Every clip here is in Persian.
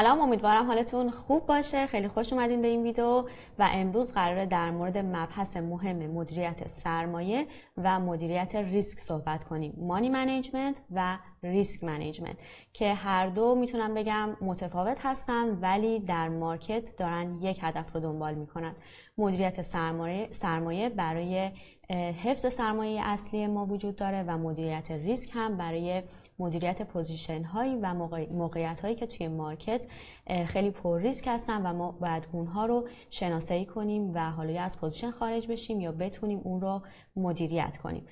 سلام امیدوارم حالتون خوب باشه خیلی خوش اومدین به این ویدیو و امروز قراره در مورد مبحث مهم مدیریت سرمایه و مدیریت ریسک صحبت کنیم مانی منیجمنت و ریسک منیجمنت که هر دو میتونم بگم متفاوت هستن ولی در مارکت دارن یک هدف رو دنبال میکنن مدیریت سرمایه, سرمایه برای حفظ سرمایه اصلی ما وجود داره و مدیریت ریسک هم برای مدیریت پوزیشن هایی و موقعیت هایی که توی مارکت خیلی پر ریسک هستن و ما باید اونها رو شناسایی کنیم و حالا از پوزیشن خارج بشیم یا بتونیم اون رو مدیریت کنیم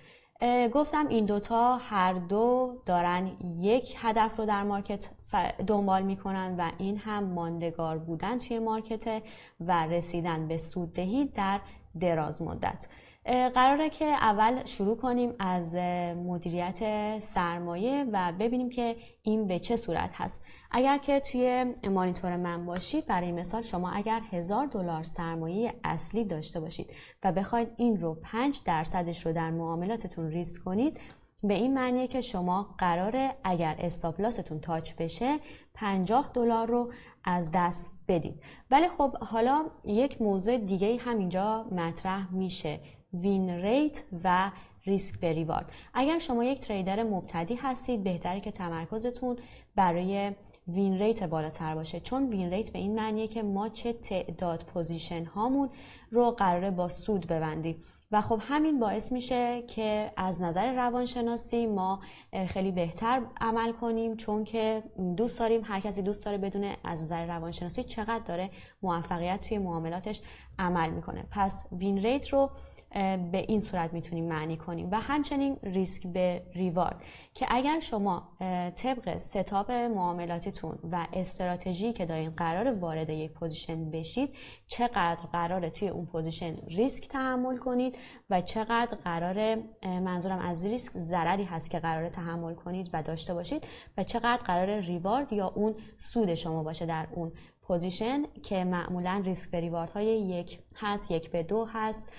گفتم این دوتا هر دو دارن یک هدف رو در مارکت دنبال میکنن و این هم ماندگار بودن توی مارکت و رسیدن به سوددهی در دراز مدت قراره که اول شروع کنیم از مدیریت سرمایه و ببینیم که این به چه صورت هست اگر که توی مانیتور من باشید برای مثال شما اگر هزار دلار سرمایه اصلی داشته باشید و بخواید این رو 5 درصدش رو در معاملاتتون ریسک کنید به این معنیه که شما قراره اگر استاپلاستون تاچ بشه 50 دلار رو از دست بدید ولی خب حالا یک موضوع دیگه هم اینجا مطرح میشه وین ریت و ریسک به اگر شما یک تریدر مبتدی هستید بهتره که تمرکزتون برای وین ریت بالاتر باشه چون وین ریت به این معنیه که ما چه تعداد پوزیشن هامون رو قراره با سود ببندیم و خب همین باعث میشه که از نظر روانشناسی ما خیلی بهتر عمل کنیم چون که دوست داریم هر کسی دوست داره بدونه از نظر روانشناسی چقدر داره موفقیت توی معاملاتش عمل میکنه پس وین ریت رو به این صورت میتونیم معنی کنیم و همچنین ریسک به ریوارد که اگر شما طبق ستاپ معاملاتتون و استراتژی که دارین قرار وارد یک پوزیشن بشید چقدر قراره توی اون پوزیشن ریسک تحمل کنید و چقدر قرار منظورم از ریسک ضرری هست که قراره تحمل کنید و داشته باشید و چقدر قرار ریوارد یا اون سود شما باشه در اون پوزیشن که معمولا ریسک به ریوارد های یک هست یک به دو هست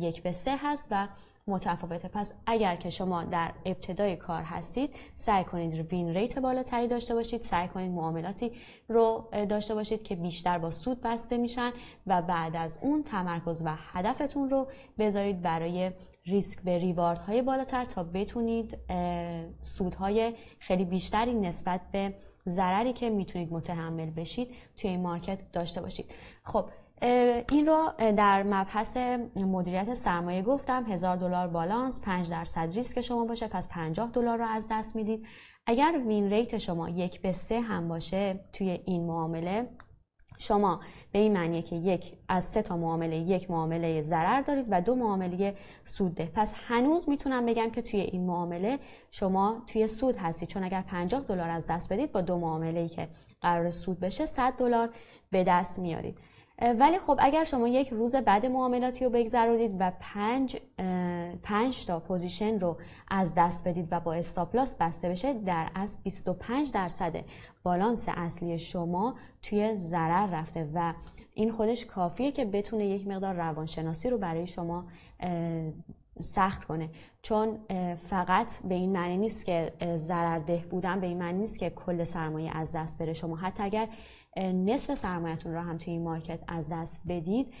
یک به سه هست و متفاوته پس اگر که شما در ابتدای کار هستید سعی کنید وین ریت بالاتری داشته باشید سعی کنید معاملاتی رو داشته باشید که بیشتر با سود بسته میشن و بعد از اون تمرکز و هدفتون رو بذارید برای ریسک به ریوارد های بالاتر تا بتونید سودهای خیلی بیشتری نسبت به ضرری که میتونید متحمل بشید توی این مارکت داشته باشید خب این رو در مبحث مدیریت سرمایه گفتم هزار دلار بالانس 5 درصد ریسک شما باشه پس 50 دلار رو از دست میدید اگر وین ریت شما یک به سه هم باشه توی این معامله شما به این معنیه که یک از سه تا معامله یک معامله ضرر دارید و دو معامله سوده پس هنوز میتونم بگم که توی این معامله شما توی سود هستید چون اگر 50 دلار از دست بدید با دو معامله ای که قرار سود بشه 100 دلار به دست میارید ولی خب اگر شما یک روز بعد معاملاتی رو بگذرونید و پنج, پنج تا پوزیشن رو از دست بدید و با استاپلاس بسته بشه در از 25 درصد بالانس اصلی شما توی ضرر رفته و این خودش کافیه که بتونه یک مقدار روانشناسی رو برای شما سخت کنه چون فقط به این معنی نیست که ضررده بودن به این معنی نیست که کل سرمایه از دست بره شما حتی اگر نصف سرمایتون رو هم توی این مارکت از دست بدید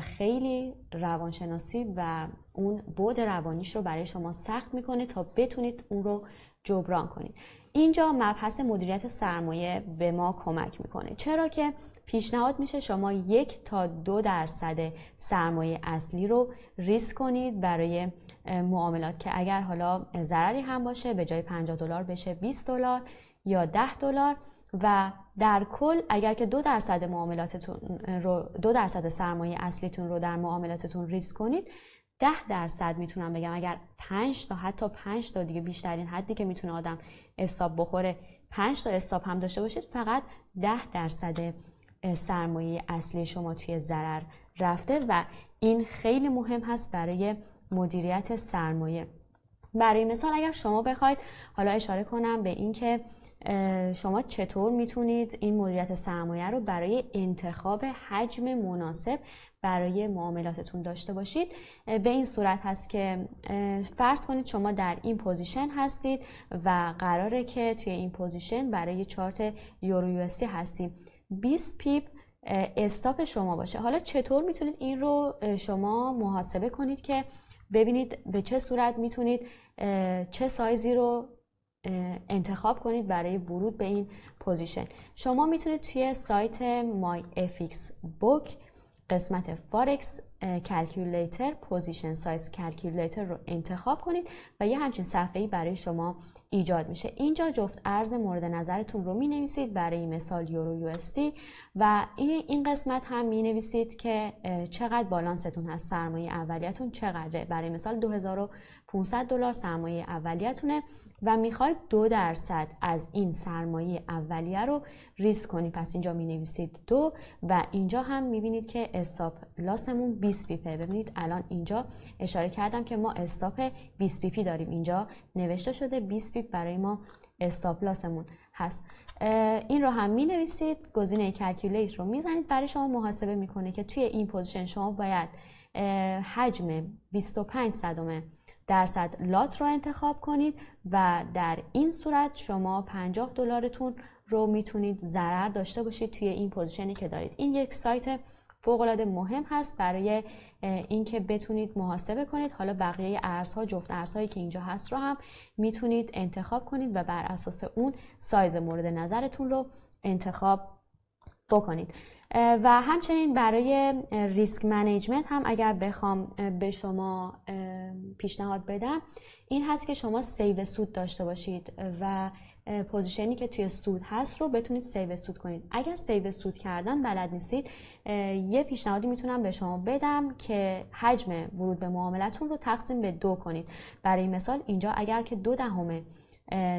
خیلی روانشناسی و اون بود روانیش رو برای شما سخت میکنه تا بتونید اون رو جبران کنید اینجا مبحث مدیریت سرمایه به ما کمک میکنه چرا که پیشنهاد میشه شما یک تا دو درصد سرمایه اصلی رو ریسک کنید برای معاملات که اگر حالا ضرری هم باشه به جای 50 دلار بشه 20 دلار یا 10 دلار و در کل اگر که دو درصد معاملاتتون رو دو درصد سرمایه اصلیتون رو در معاملاتتون ریسک کنید 10 درصد میتونم بگم اگر 5 تا حتی 5 تا دیگه بیشترین حدی که میتونه آدم حساب بخوره 5 تا حساب هم داشته باشید فقط 10 درصد سرمایه اصلی شما توی ضرر رفته و این خیلی مهم هست برای مدیریت سرمایه برای مثال اگر شما بخواید حالا اشاره کنم به اینکه شما چطور میتونید این مدیریت سرمایه رو برای انتخاب حجم مناسب برای معاملاتتون داشته باشید به این صورت هست که فرض کنید شما در این پوزیشن هستید و قراره که توی این پوزیشن برای چارت یورو یو هستیم 20 پیپ استاپ شما باشه حالا چطور میتونید این رو شما محاسبه کنید که ببینید به چه صورت میتونید چه سایزی رو انتخاب کنید برای ورود به این پوزیشن شما میتونید توی سایت MyFXBook قسمت فارکس کلکیولیتر پوزیشن سایز کلکیولیتر رو انتخاب کنید و یه همچین صفحه ای برای شما ایجاد میشه اینجا جفت ارز مورد نظرتون رو می نویسید برای مثال یورو یو و این قسمت هم می نویسید که چقدر بالانستون هست سرمایه اولیتون چقدره برای مثال 2500 دلار سرمایه اولیتونه و میخواید دو درصد از این سرمایه اولیه رو ریسک کنید پس اینجا می نویسید دو و اینجا هم می بینید که استاپ لاسمون 20 پیپه ببینید الان اینجا اشاره کردم که ما استاپ 20 پیپی داریم اینجا نوشته شده 20 برای ما استاپلاسمون هست این رو هم می نویسید گزینه کلکیولیت رو میزنید برای شما محاسبه میکنه که توی این پوزیشن شما باید حجم 25 صدم درصد لات رو انتخاب کنید و در این صورت شما 50 دلارتون رو میتونید ضرر داشته باشید توی این پوزیشنی که دارید این یک سایت العاده مهم هست برای اینکه بتونید محاسبه کنید حالا بقیه ارزها جفت ارزهایی که اینجا هست رو هم میتونید انتخاب کنید و بر اساس اون سایز مورد نظرتون رو انتخاب بکنید و همچنین برای ریسک منیجمنت هم اگر بخوام به شما پیشنهاد بدم این هست که شما سیو سود داشته باشید و پوزیشنی که توی سود هست رو بتونید سیو سود کنید اگر سیو سود کردن بلد نیستید یه پیشنهادی میتونم به شما بدم که حجم ورود به معاملتون رو تقسیم به دو کنید برای مثال اینجا اگر که دو دهم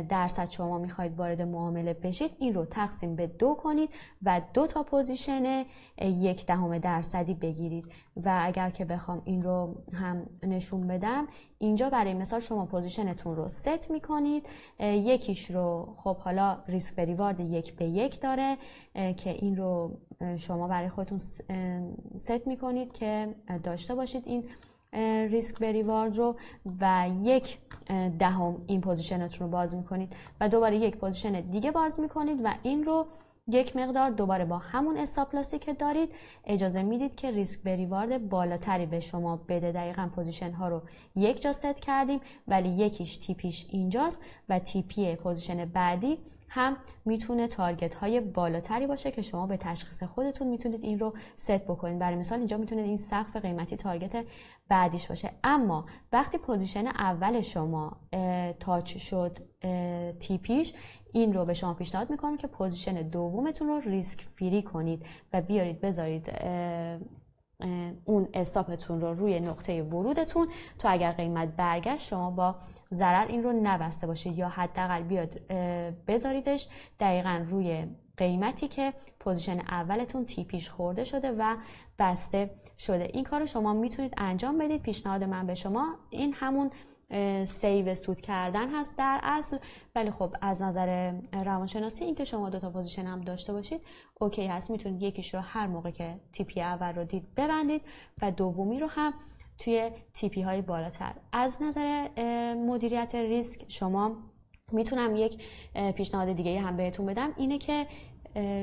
درصد شما میخواید وارد معامله بشید این رو تقسیم به دو کنید و دو تا پوزیشن یک دهم درصدی بگیرید و اگر که بخوام این رو هم نشون بدم اینجا برای مثال شما پوزیشنتون رو ست میکنید یکیش رو خب حالا ریسک بریوارد یک به یک داره که این رو شما برای خودتون ست میکنید که داشته باشید این ریسک به ریوارد رو و یک دهم این پوزیشنتون رو باز میکنید و دوباره یک پوزیشن دیگه باز میکنید و این رو یک مقدار دوباره با همون استاپلاسی که دارید اجازه میدید که ریسک به ریوارد بالاتری به شما بده دقیقا پوزیشن ها رو یک جا ست کردیم ولی یکیش تیپیش اینجاست و تیپی پوزیشن بعدی هم میتونه تارگت های بالاتری باشه که شما به تشخیص خودتون میتونید این رو ست بکنید برای مثال اینجا میتونید این سقف قیمتی تارگت بعدیش باشه اما وقتی پوزیشن اول شما تاچ شد تیپیش این رو به شما پیشنهاد میکنم که پوزیشن دومتون رو ریسک فری کنید و بیارید بذارید اون استاپتون رو روی نقطه ورودتون تو اگر قیمت برگشت شما با ضرر این رو نبسته باشه یا حداقل بیاد بذاریدش دقیقا روی قیمتی که پوزیشن اولتون تیپیش خورده شده و بسته شده این کار رو شما میتونید انجام بدید پیشنهاد من به شما این همون سیو سود کردن هست در اصل ولی خب از نظر روانشناسی اینکه شما دو تا پوزیشن هم داشته باشید اوکی هست میتونید یکیش رو هر موقع که تیپی اول رو دید ببندید و دومی رو هم توی تیپی های بالاتر از نظر مدیریت ریسک شما میتونم یک پیشنهاد دیگه هم بهتون بدم اینه که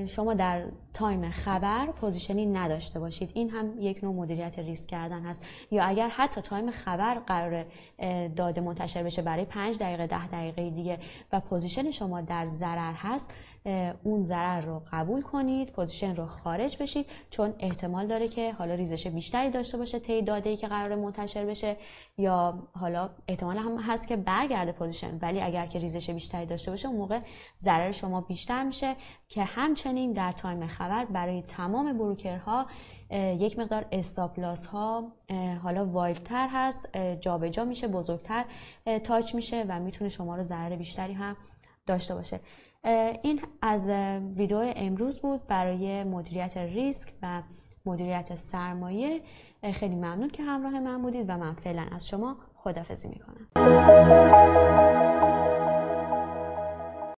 شما در تایم خبر پوزیشنی نداشته باشید این هم یک نوع مدیریت ریسک کردن هست یا اگر حتی تایم خبر قرار داده منتشر بشه برای 5 دقیقه ده دقیقه دیگه و پوزیشن شما در ضرر هست اون ضرر رو قبول کنید پوزیشن رو خارج بشید چون احتمال داره که حالا ریزش بیشتری داشته باشه طی داده ای که قرار منتشر بشه یا حالا احتمال هم هست که برگرده پوزیشن ولی اگر که ریزش بیشتری داشته باشه اون موقع ضرر شما بیشتر میشه که همچنین در تایم خبر خبر برای تمام بروکرها یک مقدار استاپلاس ها حالا وایلدتر هست جابجا میشه بزرگتر تاچ میشه و میتونه شما رو ضرر بیشتری هم داشته باشه این از ویدیو امروز بود برای مدیریت ریسک و مدیریت سرمایه خیلی ممنون که همراه من بودید و من فعلا از شما خدافزی میکنم